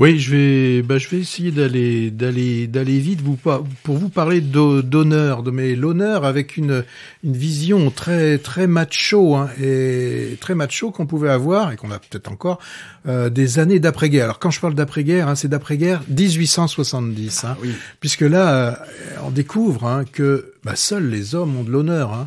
Oui, je vais, bah, je vais essayer d'aller, d'aller, d'aller vite vous, pour vous parler d'honneur, de mais l'honneur avec une, une vision très, très macho hein, et très macho qu'on pouvait avoir et qu'on a peut-être encore euh, des années d'après-guerre. Alors quand je parle d'après-guerre, hein, c'est d'après-guerre 1870, hein, puisque là euh, on découvre hein, que bah, seuls les hommes ont de l'honneur. Hein,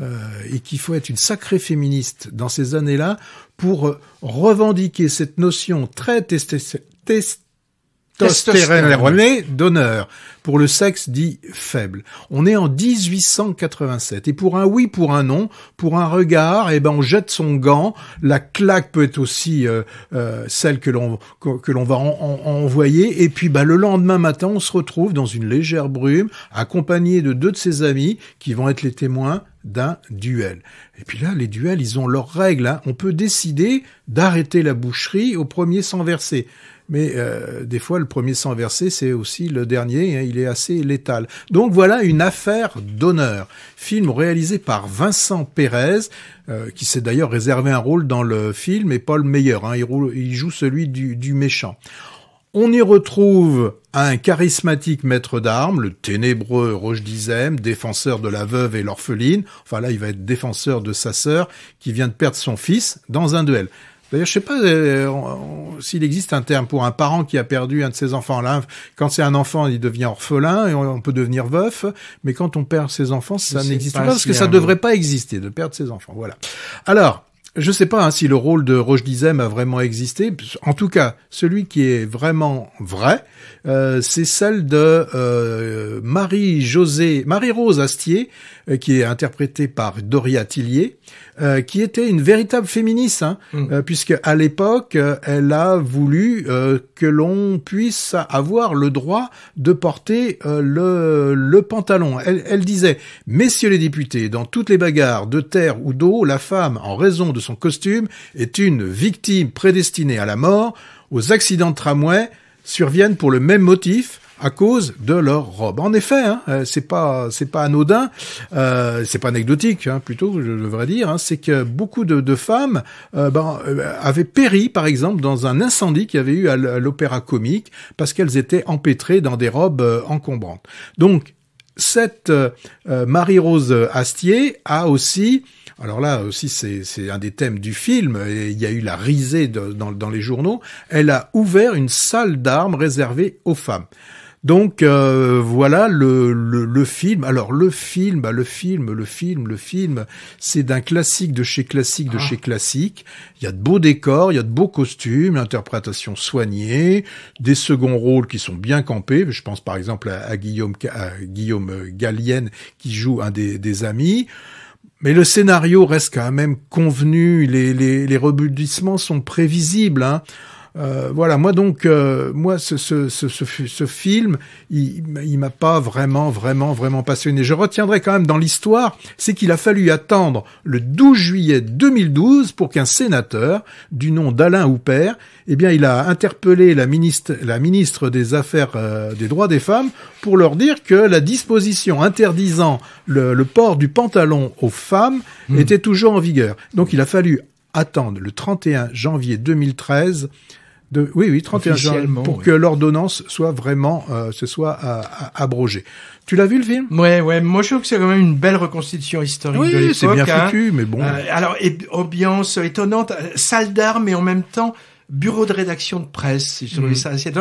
euh, et qu'il faut être une sacrée féministe dans ces années-là pour revendiquer cette notion très testée testostérone d'honneur pour le sexe dit faible. On est en 1887 et pour un oui, pour un non, pour un regard, eh ben on jette son gant. La claque peut être aussi euh, euh, celle que l'on que, l'on va en, envoyer. Et puis bah le lendemain matin, on se retrouve dans une légère brume, accompagné de deux de ses amis qui vont être les témoins d'un duel. Et puis là, les duels, ils ont leurs règles. Hein. On peut décider d'arrêter la boucherie au premier sans verser mais euh, des fois le premier sang versé, c'est aussi le dernier, hein, il est assez létal. Donc voilà une affaire d'honneur, film réalisé par Vincent Pérez, euh, qui s'est d'ailleurs réservé un rôle dans le film et pas le meilleur, il, joue celui du, méchant. On y retrouve un charismatique maître d'armes, le ténébreux Roche Dizem, défenseur de la veuve et l'orpheline. Enfin là, il va être défenseur de sa sœur qui vient de perdre son fils dans un duel. D'ailleurs, je sais pas euh, s'il existe un terme pour un parent qui a perdu un de ses enfants. Là, quand c'est un enfant, il devient orphelin et on, peut devenir veuf. Mais quand on perd ses enfants, ça n'existe pas, parce que ça ne devrait pas exister de perdre ses enfants. Voilà. Alors je ne sais pas hein, si le rôle de Roche Dizem a vraiment existé. En tout cas, celui qui est vraiment vrai, euh, c'est celle de euh, marie josé Marie-Rose Astier, euh, qui est interprétée par Doria Tillier, qui était une véritable féministe, hein, mmh. puisque à l'époque, elle a voulu que l'on puisse avoir le droit de porter le, pantalon. Elle, elle disait, messieurs les députés, dans toutes les bagarres de terre ou d'eau, la femme, en raison de son costume est une victime prédestinée à la mort, aux accidents de tramway surviennent pour le même motif, à cause de leur robe. En effet, hein, euh, c'est pas c'est pas anodin, euh, c'est pas anecdotique hein, plutôt, je, devrais dire. Hein. c'est que beaucoup de, femmes euh, ben, avaient péri, par exemple, dans un incendie qu'il y avait eu à l'Opéra Comique parce qu'elles étaient empêtrées dans des robes encombrantes. Donc cette Marie-Rose Astier a aussi alors là aussi c'est un des thèmes du film, et il y a eu la risée dans, les journaux, elle a ouvert une salle d'armes réservée aux femmes. Donc euh, voilà le, film. Alors le film, bah, le film, le film, le film, c'est d'un classique de chez classique de ah. chez classique. Il y a de beaux décors, il y a de beaux costumes, l'interprétation soignée, des seconds rôles qui sont bien campés. Je pense par exemple à, Guillaume Guillaume Gallienne qui joue un des, des amis. Mais le scénario reste quand même convenu, les, les, rebondissements sont prévisibles. Hein. Euh, voilà, moi donc, euh, moi ce, ce, ce, film, il, il m'a pas vraiment, vraiment, vraiment passionné. Je retiendrai quand même dans l'histoire, c'est qu'il a fallu attendre le 12 juillet 2012 pour qu'un sénateur du nom d'Alain Houpert, eh bien, il a interpellé la ministre, la ministre des Affaires euh, des Droits des Femmes pour leur dire que la disposition interdisant le, port du pantalon aux femmes hmm. était toujours en vigueur. Donc, il a fallu attendre le 31 janvier 2013 oui, oui, 31 juin, pour que l'ordonnance soit vraiment, euh, soit euh, abrogée. Tu l'as vu le film Ouais, ouais. Moi, je trouve que c'est quand même une belle reconstitution historique de l'époque. Oui, c'est bien foutu, hein. mais bon. Euh, alors, ambiance étonnante, euh, salle d'armes, mais en même temps bureau de rédaction de presse. Mm.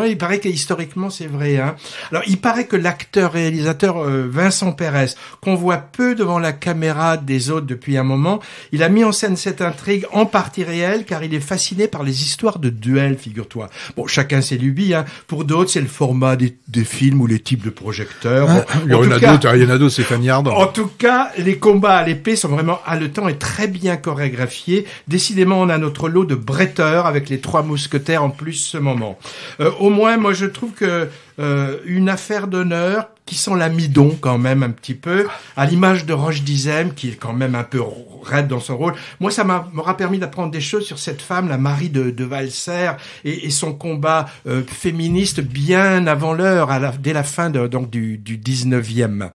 Il paraît que historiquement c'est vrai. Hein. Alors il paraît que l'acteur-réalisateur euh, Vincent Pérez, qu'on voit peu devant la caméra des autres depuis un moment, il a mis en scène cette intrigue en partie réelle car il est fasciné par les histoires de duel, figure-toi. Bon, chacun ses lubies. Hein. Pour d'autres, c'est le format des, films ou les types de projecteurs. Hein, il, y en a il a d'autres, c'est fagnardant. En tout cas, les combats à l'épée sont vraiment haletants et très bien chorégraphiés. Décidément, on a notre lot de bretteurs avec les trois mousquetaire en plus ce moment. Euh, au moins, moi, je trouve que euh, une affaire d'honneur qui sent l'amidon quand même un petit peu, à l'image de Roche Dizem, qui est quand même un peu raide dans son rôle. Moi, ça m'aura permis d'apprendre des choses sur cette femme, la Marie de, de Valser, et, son combat euh, féministe bien avant l'heure, dès la fin de, donc du, du 19e.